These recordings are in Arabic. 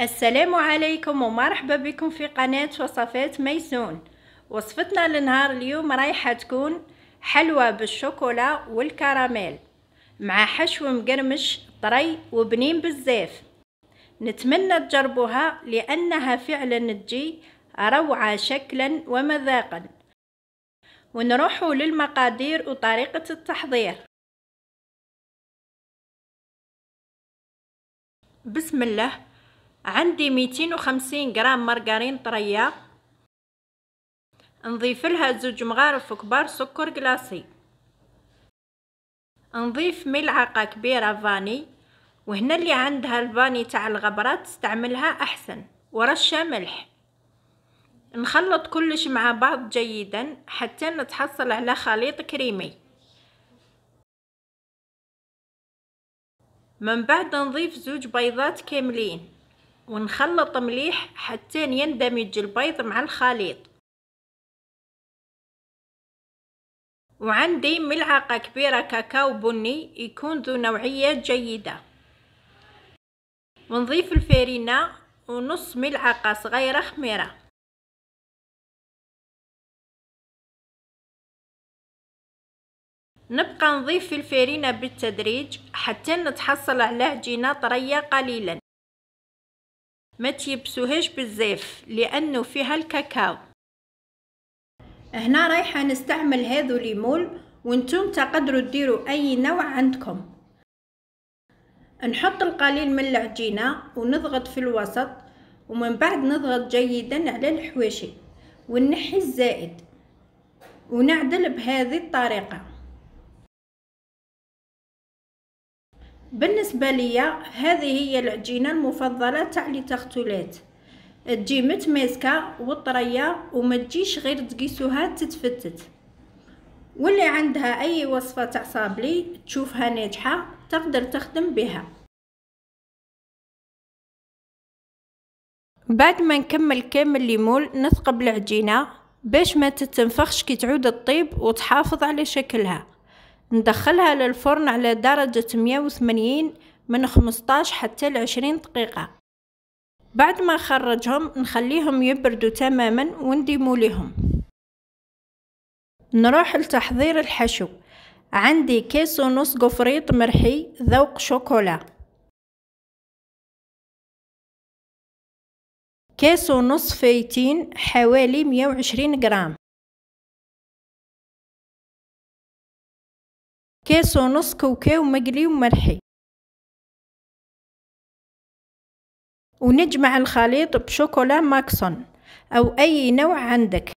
السلام عليكم ومرحبا بكم في قناة وصفات ميسون وصفتنا لنهار اليوم رايحة تكون حلوى بالشوكولا والكراميل مع حشو مقرمش طري وبنين بزاف نتمنى تجربوها لأنها فعلا تجي روعة شكلا ومذاقا ونروحوا للمقادير وطريقة التحضير بسم الله عندي ميتين وخمسين غرام مارغرين طريه نضيف لها زوج مغارف كبار سكر كلاصي نضيف ملعقه كبيره فاني وهنا اللي عندها الفاني تاع الغبره تستعملها احسن ورشه ملح نخلط كلش مع بعض جيدا حتى نتحصل على خليط كريمي من بعد نضيف زوج بيضات كاملين ونخلط مليح حتى يندمج البيض مع الخليط وعندي ملعقة كبيرة كاكاو بني يكون ذو نوعية جيدة ونضيف الفارينة ونص ملعقة صغيرة خميرة نبقى نضيف في بالتدريج حتى نتحصل على عجينة طرية قليلا ما تيبسوهاش بزاف لانه فيها الكاكاو هنا رايحه نستعمل هذو ليمول وانتم تقدروا ديروا اي نوع عندكم نحط القليل من العجينه ونضغط في الوسط ومن بعد نضغط جيدا على الحواشي ونحي الزائد ونعدل بهذه الطريقه بالنسبه ليا هذه هي العجينه المفضله تاع لي تختولات تجي متماسكه وطريه وما تجيش غير تقيسوها تتفتت واللي عندها اي وصفه تاع صابلي تشوفها ناجحه تقدر تخدم بها بعد ما نكمل كامل ليمول نثقب العجينه باش ما تتنفخش كي تعود الطيب وتحافظ على شكلها ندخلها للفرن على درجة 180 من 15 حتى لعشرين دقيقة بعد ما خرجهم نخليهم يبردوا تماما ونديموا لهم نروح لتحضير الحشو عندي كيس ونص قفريط مرحي ذوق شوكولا كيس ونص فايتين حوالي مية جرام غرام كاس ونص كاوكاو مقلي وملحي ونجمع الخليط بشوكولا ماكسون أو أي نوع عندك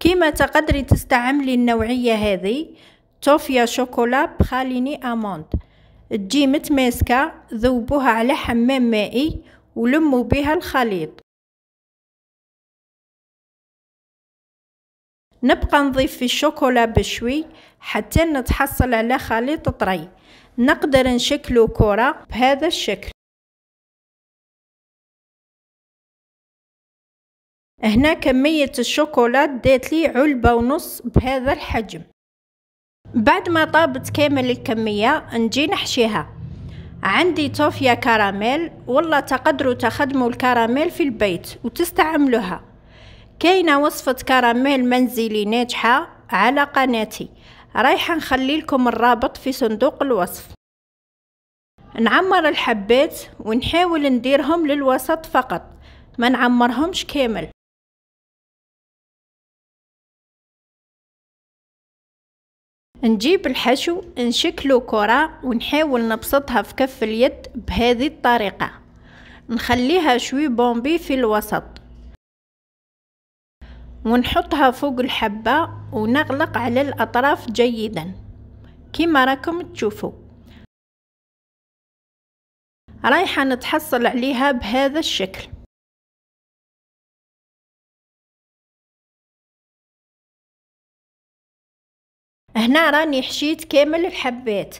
كما تقدري تستعملي النوعية هذه توفيا شوكولا بخاليني أموند تجي متماسكة ذوبوها على حمام مائي ولموا بها الخليط نبقى نضيف في الشوكولا بشوي حتى نتحصل على خليط طري نقدر نشكله كرة بهذا الشكل هنا كمية الشوكولا دات لي علبة ونص بهذا الحجم بعد ما طابت كامل الكمية نجي نحشيها عندي توفيا كراميل والله تقدروا تخدموا الكراميل في البيت وتستعملوها كاينه وصفه كراميل منزلي ناجحه على قناتي رايحه نخلي لكم الرابط في صندوق الوصف نعمر الحبات ونحاول نديرهم للوسط فقط ما نعمرهمش كامل نجيب الحشو نشكلو كرة ونحاول نبسطها في كف اليد بهذه الطريقة نخليها شوي بومبي في الوسط ونحطها فوق الحبة ونغلق على الأطراف جيدا كما راكم تشوفوا رايحة نتحصل عليها بهذا الشكل هنا راني حشيت كامل الحبات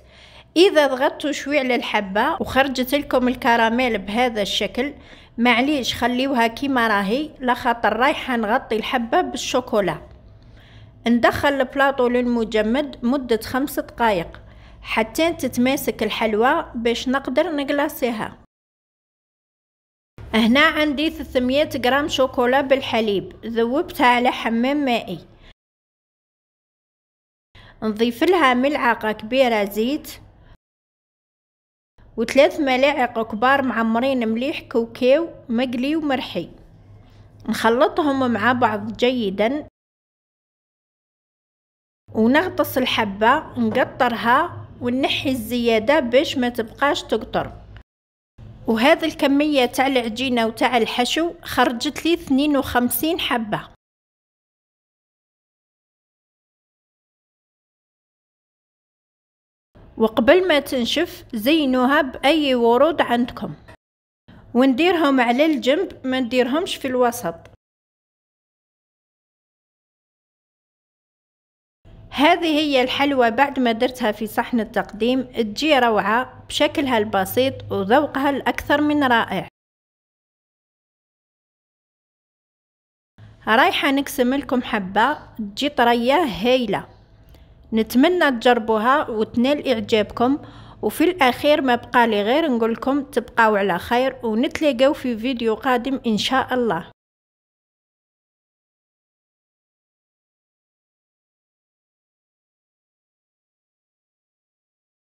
اذا ضغطتوا شوي على الحبة وخرجت لكم الكراميل بهذا الشكل معليش خليوها كيما راهي لخاطر رايحه نغطي الحبه بالشوكولا ندخل البلاطو للمجمد مده خمس دقائق حتى تتماسك الحلوى باش نقدر نقلاصيها هنا عندي 300 غرام شوكولا بالحليب ذوبتها على حمام مائي نضيف لها ملعقه كبيره زيت وثلاث ملاعق كبار معمرين مليح كوكاو مقلي ومرحي نخلطهم مع بعض جيدا ونغطس الحبة نقطرها ونحي الزيادة باش ما تبقاش تقطر وهذه الكمية تاع العجينة وتاع الحشو خرجت لي 52 حبة وقبل ما تنشف زينوها بأي ورود عندكم ونديرهم على الجنب ما نديرهمش في الوسط هذه هي الحلوى بعد ما درتها في صحن التقديم تجي روعة بشكلها البسيط وذوقها الأكثر من رائع رايحة نقسم لكم حبة تجي طرية هايلة نتمنى تجربوها وتنال اعجابكم وفي الاخير ما بقى لي غير نقول لكم تبقاو على خير ونتلاقاو في فيديو قادم ان شاء الله